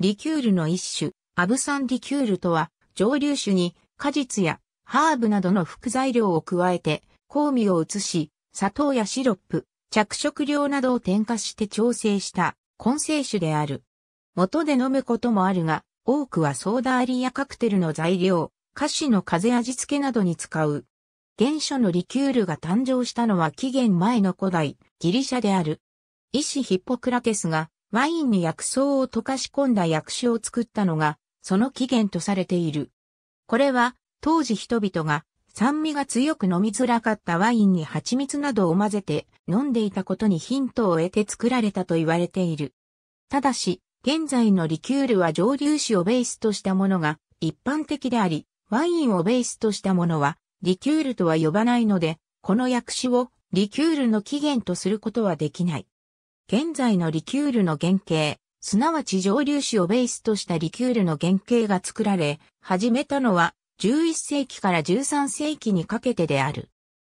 リキュールの一種、アブサンリキュールとは、蒸留酒に果実やハーブなどの副材料を加えて、香味を移し、砂糖やシロップ、着色料などを添加して調整した混成酒である。元で飲むこともあるが、多くはソーダ割りやカクテルの材料、菓子の風味付けなどに使う。原初のリキュールが誕生したのは紀元前の古代ギリシャである。医師ヒッポクラテスがワインに薬草を溶かし込んだ薬酒を作ったのが、その起源とされている。これは、当時人々が酸味が強く飲みづらかったワインに蜂蜜などを混ぜて飲んでいたことにヒントを得て作られたと言われている。ただし、現在のリキュールは蒸留酒をベースとしたものが一般的であり、ワインをベースとしたものはリキュールとは呼ばないので、この薬種をリキュールの起源とすることはできない。現在のリキュールの原型、すなわち蒸留酒をベースとしたリキュールの原型が作られ、始めたのは11世紀から13世紀にかけてである。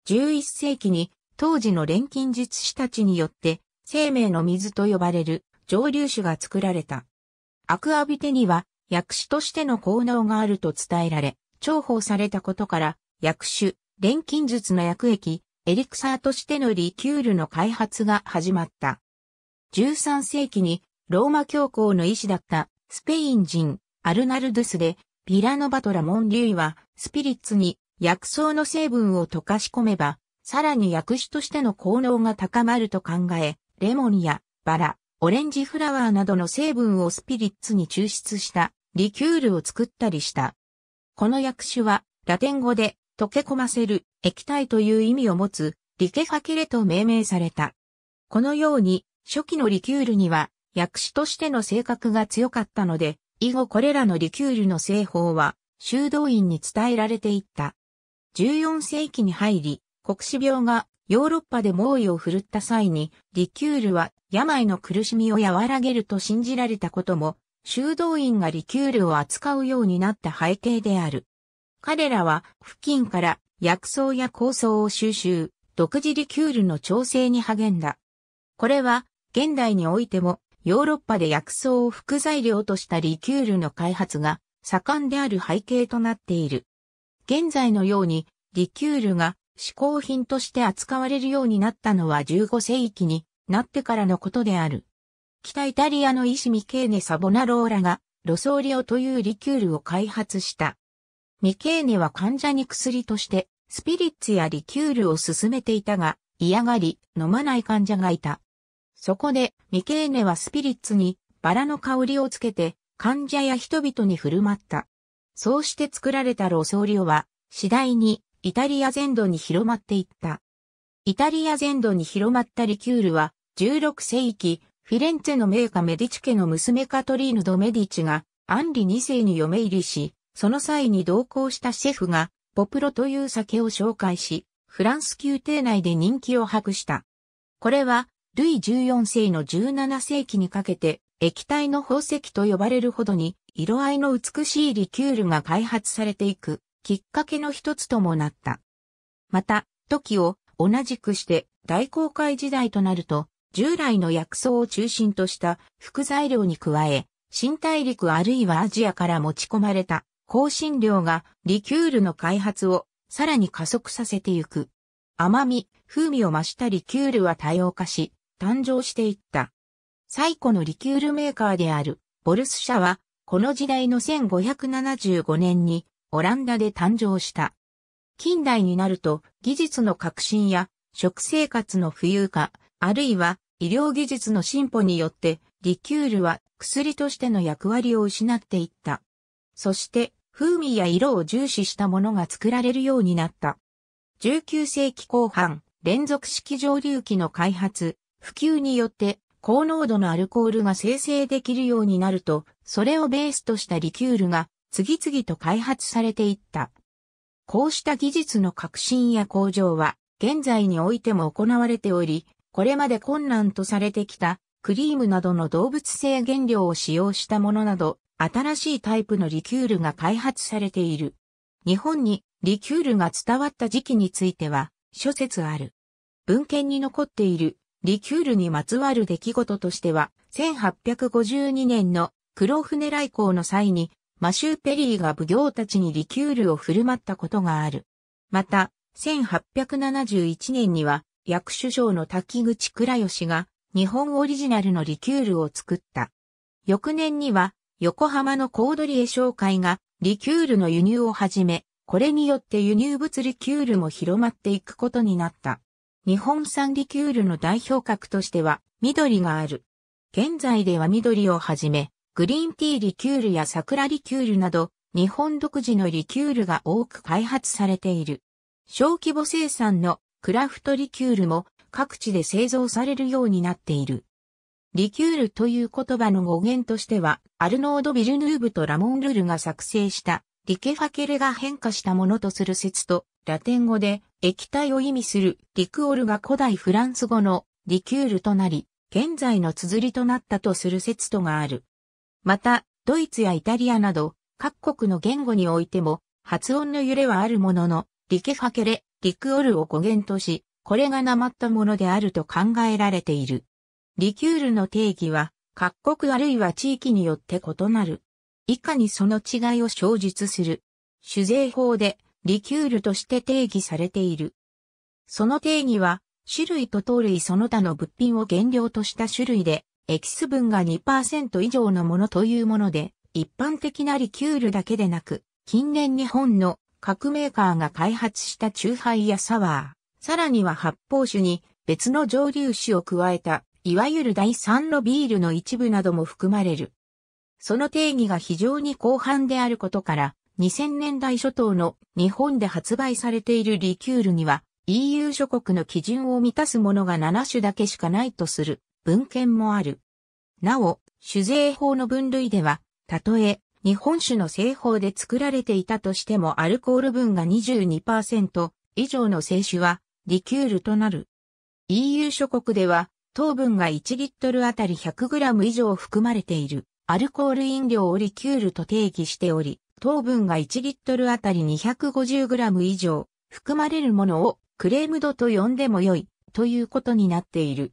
11世紀に当時の錬金術師たちによって生命の水と呼ばれる蒸留酒が作られた。アクアビテには薬師としての効能があると伝えられ、重宝されたことから、薬酒、錬金術の薬液、エリクサーとしてのリキュールの開発が始まった。13世紀にローマ教皇の医師だったスペイン人アルナルドゥスでピラノバトラモンリュイはスピリッツに薬草の成分を溶かし込めばさらに薬種としての効能が高まると考えレモンやバラ、オレンジフラワーなどの成分をスピリッツに抽出したリキュールを作ったりした。この薬種はラテン語で溶け込ませる液体という意味を持つリケファキレと命名された。このように初期のリキュールには薬師としての性格が強かったので、以後これらのリキュールの製法は修道院に伝えられていった。14世紀に入り、国死病がヨーロッパで猛威を振るった際に、リキュールは病の苦しみを和らげると信じられたことも、修道院がリキュールを扱うようになった背景である。彼らは付近から薬草や香草を収集、独自リキュールの調整に励んだ。これは現代においても、ヨーロッパで薬草を副材料としたリキュールの開発が盛んである背景となっている。現在のように、リキュールが嗜好品として扱われるようになったのは15世紀になってからのことである。北イタリアの医師ミケーネ・サボナローラが、ロソーリオというリキュールを開発した。ミケーネは患者に薬として、スピリッツやリキュールを勧めていたが、嫌がり、飲まない患者がいた。そこで、ミケーネはスピリッツにバラの香りをつけて、患者や人々に振る舞った。そうして作られたロソーリオは、次第にイタリア全土に広まっていった。イタリア全土に広まったリキュールは、16世紀、フィレンツェの名家メディチ家の娘カトリーヌ・ド・メディチが、アンリ2世に嫁入りし、その際に同行したシェフが、ポプロという酒を紹介し、フランス宮廷内で人気を博した。これは、ルイ14世の17世紀にかけて液体の宝石と呼ばれるほどに色合いの美しいリキュールが開発されていくきっかけの一つともなった。また、時を同じくして大航海時代となると、従来の薬草を中心とした副材料に加え、新大陸あるいはアジアから持ち込まれた香辛料がリキュールの開発をさらに加速させていく。甘み、風味を増したリキュールは多様化し、誕生していった。最古のリキュールメーカーであるボルス社は、この時代の1575年にオランダで誕生した。近代になると技術の革新や食生活の富裕化、あるいは医療技術の進歩によってリキュールは薬としての役割を失っていった。そして風味や色を重視したものが作られるようになった。19世紀後半、連続式蒸留機の開発、普及によって高濃度のアルコールが生成できるようになると、それをベースとしたリキュールが次々と開発されていった。こうした技術の革新や向上は、現在においても行われており、これまで困難とされてきた、クリームなどの動物性原料を使用したものなど、新しいタイプのリキュールが開発されている。日本にリキュールが伝わった時期については、諸説ある。文献に残っているリキュールにまつわる出来事としては、1852年の黒船来航の際に、マシューペリーが奉行たちにリキュールを振る舞ったことがある。また、1871年には、役首相の滝口倉吉が、日本オリジナルのリキュールを作った。翌年には、横浜のコードリエ商会が、リキュールの輸入を始め、これによって輸入物リキュールも広まっていくことになった。日本産リキュールの代表格としては、緑がある。現在では緑をはじめ、グリーンティーリキュールや桜リキュールなど、日本独自のリキュールが多く開発されている。小規模生産のクラフトリキュールも各地で製造されるようになっている。リキュールという言葉の語源としては、アルノード・ビルヌーブとラモン・ルールが作成したリケファケレが変化したものとする説と、ラテン語で液体を意味するリクオルが古代フランス語のリキュールとなり、現在の綴りとなったとする説とがある。また、ドイツやイタリアなど各国の言語においても発音の揺れはあるものの、リケファケレ、リクオルを語源とし、これがなまったものであると考えられている。リキュールの定義は各国あるいは地域によって異なる。以下にその違いを詳述する。酒税法でリキュールとして定義されている。その定義は、種類と糖類その他の物品を原料とした種類で、エキス分が2%以上のものというもので、一般的なリキュールだけでなく、近年日本の各メーカーが開発したチューハイやサワー、さらには発泡酒に別の蒸留酒を加えた、いわゆる第三のビールの一部なども含まれる。その定義が非常に広範であることから、2000年代初頭の日本で発売されているリキュールには EU 諸国の基準を満たすものが7種だけしかないとする文献もある。なお、酒税法の分類では、たとえ日本酒の製法で作られていたとしてもアルコール分が22%以上の清酒はリキュールとなる。EU 諸国では糖分が1リットルあたり 100g 以上含まれているアルコール飲料をリキュールと定義しており、糖分が1リットルあたり 250g 以上含まれるものをクレームドと呼んでも良いということになっている。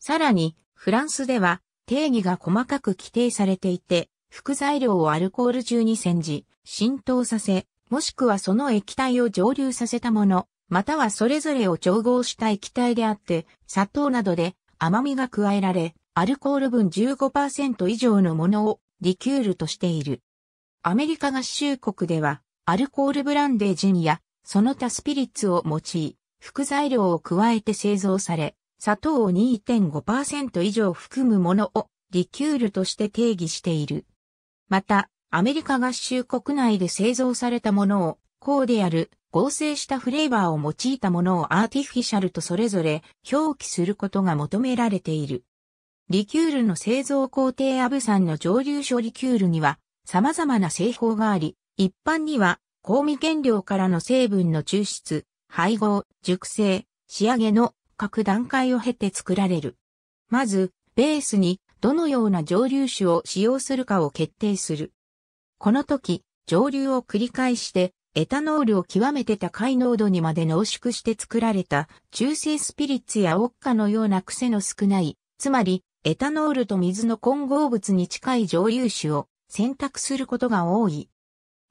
さらに、フランスでは定義が細かく規定されていて、副材料をアルコール中に煎じ、浸透させ、もしくはその液体を蒸留させたもの、またはそれぞれを調合した液体であって、砂糖などで甘みが加えられ、アルコール分15%以上のものをリキュールとしている。アメリカ合衆国では、アルコールブランデージンや、その他スピリッツを用い、副材料を加えて製造され、砂糖を2.5%以上含むものをリキュールとして定義している。また、アメリカ合衆国内で製造されたものを、こうである合成したフレーバーを用いたものをアーティフィシャルとそれぞれ表記することが求められている。リキュールの製造工程アブさんの蒸留所リキュールには様々な製法があり、一般には、香味原料からの成分の抽出、配合、熟成、仕上げの各段階を経て作られる。まず、ベースにどのような蒸留酒を使用するかを決定する。この時、蒸留を繰り返して、エタノールを極めて高い濃度にまで濃縮して作られた中性スピリッツやウォッカのような癖の少ない、つまりエタノールと水の混合物に近い蒸留酒を選択することが多い。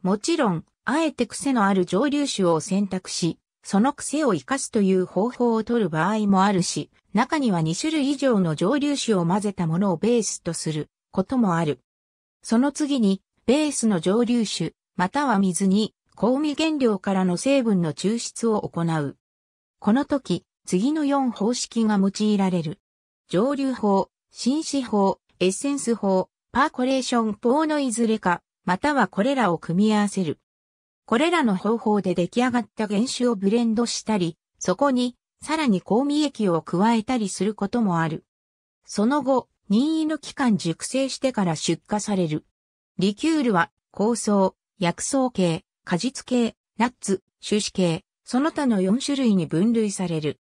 もちろん、あえて癖のある蒸留酒を選択し、その癖を活かすという方法を取る場合もあるし、中には2種類以上の蒸留酒を混ぜたものをベースとすることもある。その次に、ベースの蒸留酒、または水に、香味原料からの成分の抽出を行う。この時、次の4方式が用いられる。蒸留法、紳士法、エッセンス法、パーコレーション法のいずれか、またはこれらを組み合わせる。これらの方法で出来上がった原酒をブレンドしたり、そこに、さらに香味液を加えたりすることもある。その後、任意の期間熟成してから出荷される。リキュールは、香草、薬草系、果実系、ナッツ、種子系、その他の4種類に分類される。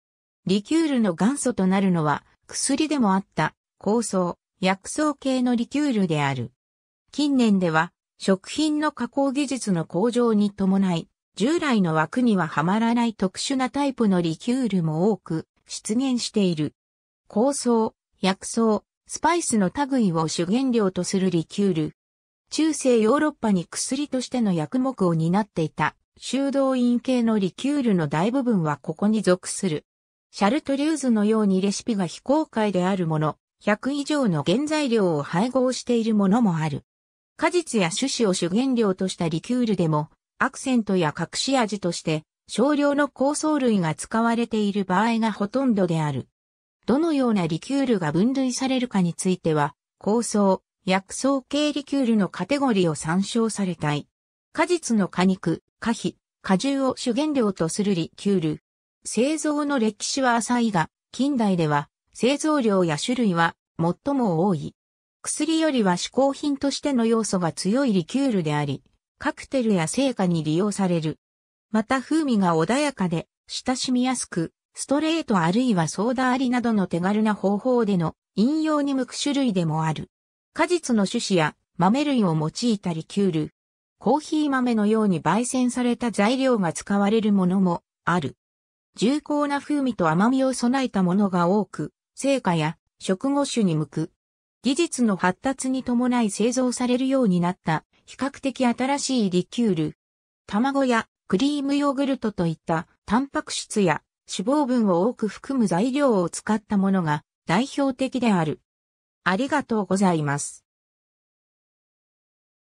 リキュールの元祖となるのは、薬でもあった、香草、薬草系のリキュールである。近年では、食品の加工技術の向上に伴い、従来の枠にははまらない特殊なタイプのリキュールも多く出現している。香草、薬草、スパイスの類を主原料とするリキュール。中世ヨーロッパに薬としての薬目を担っていた修道院系のリキュールの大部分はここに属する。シャルトリューズのようにレシピが非公開であるもの、100以上の原材料を配合しているものもある。果実や種子を主原料としたリキュールでも、アクセントや隠し味として、少量の構想類が使われている場合がほとんどである。どのようなリキュールが分類されるかについては、構想、薬草系リキュールのカテゴリーを参照されたい。果実の果肉、果皮、果汁を主原料とするリキュール。製造の歴史は浅いが、近代では製造量や種類は最も多い。薬よりは嗜好品としての要素が強いリキュールであり、カクテルや成果に利用される。また風味が穏やかで、親しみやすく、ストレートあるいはソーダありなどの手軽な方法での引用に向く種類でもある。果実の種子や豆類を用いたリキュール。コーヒー豆のように焙煎された材料が使われるものもある。重厚な風味と甘みを備えたものが多く、成果や食後種に向く。技術の発達に伴い製造されるようになった比較的新しいリキュール。卵やクリームヨーグルトといったタンパク質や脂肪分を多く含む材料を使ったものが代表的である。ありがとうございます。